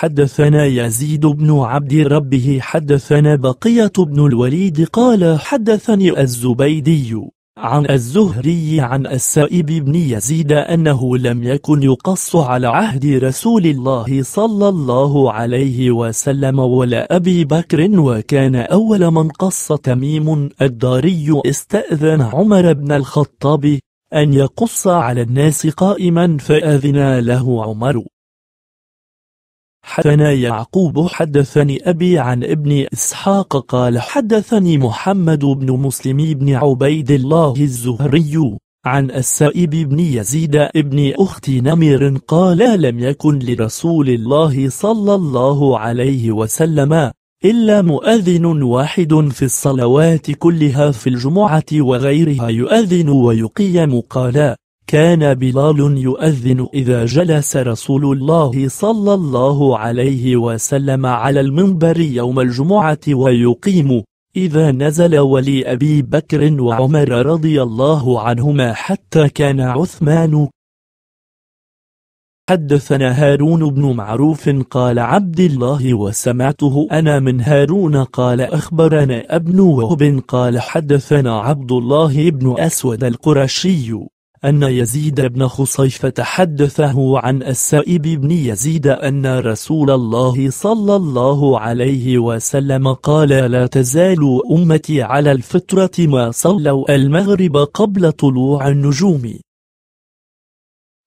حدثنا يزيد بن عبد ربه حدثنا بقية بن الوليد قال حدثني الزبيدي عن الزهري عن السائب بن يزيد أنه لم يكن يقص على عهد رسول الله صلى الله عليه وسلم ولا أبي بكر وكان أول من قص تميم الداري استأذن عمر بن الخطاب أن يقص على الناس قائما فأذن له عمر حدثنا يعقوب حدثني أبي عن ابن إسحاق قال حدثني محمد بن مسلم بن عبيد الله الزهري عن السائب بن يزيد ابن أخت نمير قال لم يكن لرسول الله صلى الله عليه وسلم إلا مؤذن واحد في الصلوات كلها في الجمعة وغيرها يؤذن ويقيم قال كان بلال يؤذن إذا جلس رسول الله صلى الله عليه وسلم على المنبر يوم الجمعة ويقيم إذا نزل ولي أبي بكر وعمر رضي الله عنهما حتى كان عثمان حدثنا هارون بن معروف قال عبد الله وسمعته أنا من هارون قال أخبرنا ابن وهب قال حدثنا عبد الله بن أسود القرشي أن يزيد بن خصيف تحدثه عن السائب بن يزيد أن رسول الله صلى الله عليه وسلم قال لا تزال أمتي على الفطرة ما صلوا المغرب قبل طلوع النجوم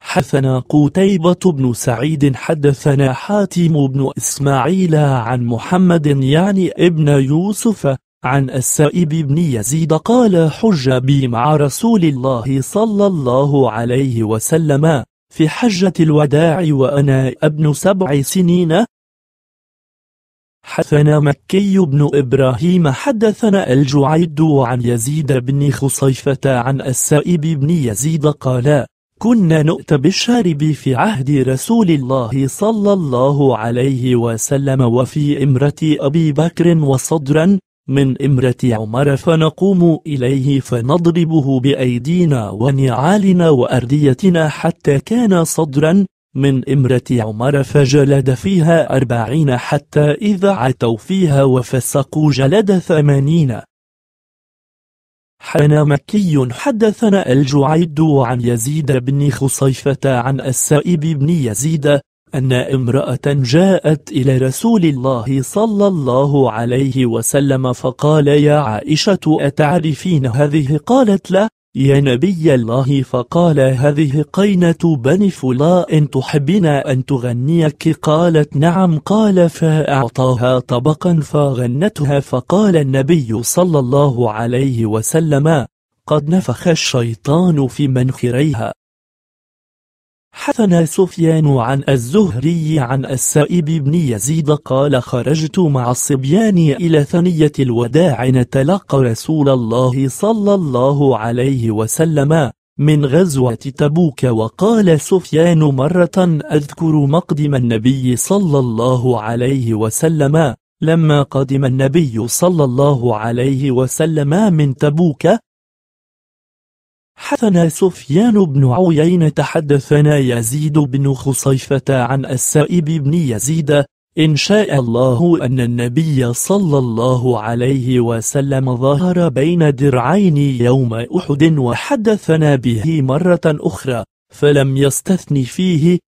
حدثنا قتيبة بن سعيد حدثنا حاتم بن إسماعيل عن محمد يعني ابن يوسف عن السائب بن يزيد قال حج بي مع رسول الله صلى الله عليه وسلم في حجة الوداع وأنا ابن سبع سنين حدثنا مكي بن إبراهيم حدثنا الجعيد عن يزيد بن خصيفة عن السائب بن يزيد قال كنا نؤت بالشارب في عهد رسول الله صلى الله عليه وسلم وفي إمرة أبي بكر وصدرا من إمرة عمر فنقوم إليه فنضربه بأيدينا ونعالنا وأرديتنا حتى كان صدرا من إمرة عمر فجلد فيها أربعين حتى إذا عتوا فيها وفسقوا جلد ثمانين حنا مكي حدثنا الجعيد عن يزيد بن خصيفة عن السائب بن يزيد أن امرأة جاءت إلى رسول الله صلى الله عليه وسلم فقال يا عائشة أتعرفين هذه قالت لا يا نبي الله فقال هذه قينة بني فلاء تحبين أن تغنيك قالت نعم قال فأعطاها طبقا فغنتها فقال النبي صلى الله عليه وسلم قد نفخ الشيطان في منخريها حثنا سفيان عن الزهري عن السائب بن يزيد قال خرجت مع الصبيان إلى ثنية الوداع نتلقى رسول الله صلى الله عليه وسلم من غزوة تبوك وقال سفيان مرة أذكر مقدم النبي صلى الله عليه وسلم لما قدم النبي صلى الله عليه وسلم من تبوك حدثنا سفيان بن عيينة حدثنا يزيد بن خصيفة عن السائب بن يزيد إن شاء الله أن النبي صلى الله عليه وسلم ظهر بين درعين يوم أحد وحدثنا به مرة أخرى فلم يستثني فيه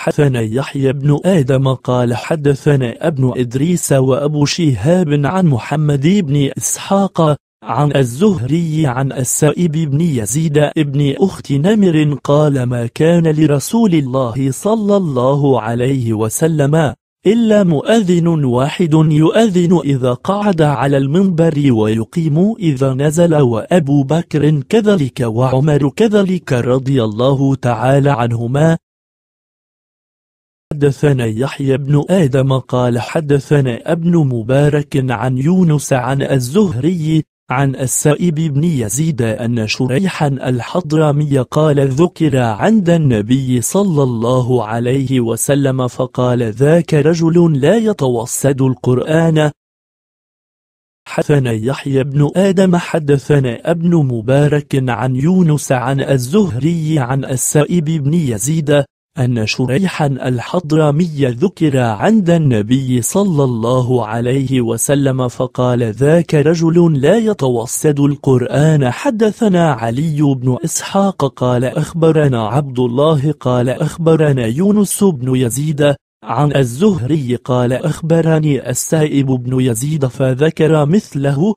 حدثنا يحيى بن آدم قال حدثنا ابن إدريس وأبو شهاب عن محمد بن إسحاق عن الزهري عن السائب بن يزيد بن أخت نمر قال ما كان لرسول الله صلى الله عليه وسلم إلا مؤذن واحد يؤذن إذا قعد على المنبر ويقيم إذا نزل وأبو بكر كذلك وعمر كذلك رضي الله تعالى عنهما حدثنا يحيى بن آدم قال حدثنا ابن مبارك عن يونس عن الزهري عن السائب بن يزيد أن شريحا الحضرمي قال ذكر عند النبي صلى الله عليه وسلم فقال ذاك رجل لا يتوسد القرآن حدثنا يحيى بن آدم حدثنا ابن مبارك عن يونس عن الزهري عن السائب بن يزيد أن شريحا الحضرمي ذكر عند النبي صلى الله عليه وسلم فقال ذاك رجل لا يتوسد القرآن حدثنا علي بن إسحاق قال أخبرنا عبد الله قال أخبرنا يونس بن يزيد عن الزهري قال أخبرني السائب بن يزيد فذكر مثله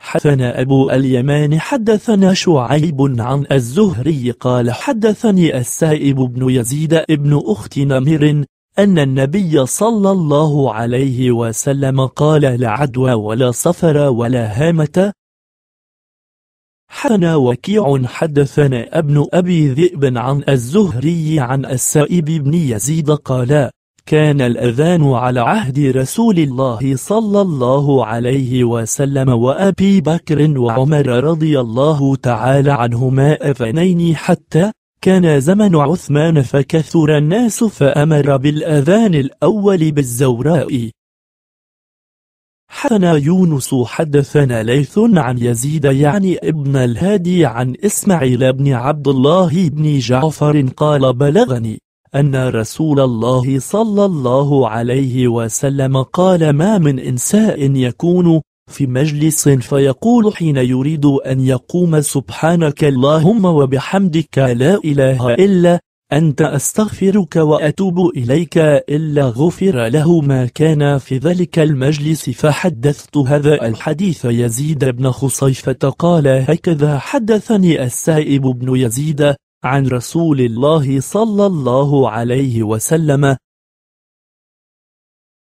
حدثنا أبو اليمان حدثنا شعيب عن الزهري قال حدثني السائب بن يزيد ابن أخت نمر أن النبي صلى الله عليه وسلم قال لا عدوى ولا صفر ولا هامة حدثنا وكيع حدثنا ابن أبي ذئب عن الزهري عن السائب بن يزيد قال كان الأذان على عهد رسول الله صلى الله عليه وسلم وأبي بكر وعمر رضي الله تعالى عنهما أذنين حتى كان زمن عثمان فكثر الناس فأمر بالأذان الأول بالزوراء حدثنا يونس حدثنا ليث عن يزيد يعني ابن الهادي عن إسماعيل بن عبد الله بن جعفر قال بلغني أن رسول الله صلى الله عليه وسلم قال ما من إنساء يكون في مجلس فيقول حين يريد أن يقوم سبحانك اللهم وبحمدك لا إله إلا أنت أستغفرك وأتوب إليك إلا غفر له ما كان في ذلك المجلس فحدثت هذا الحديث يزيد بن خصيفة قال هكذا حدثني السائب بن يزيد عن رسول الله صلى الله عليه وسلم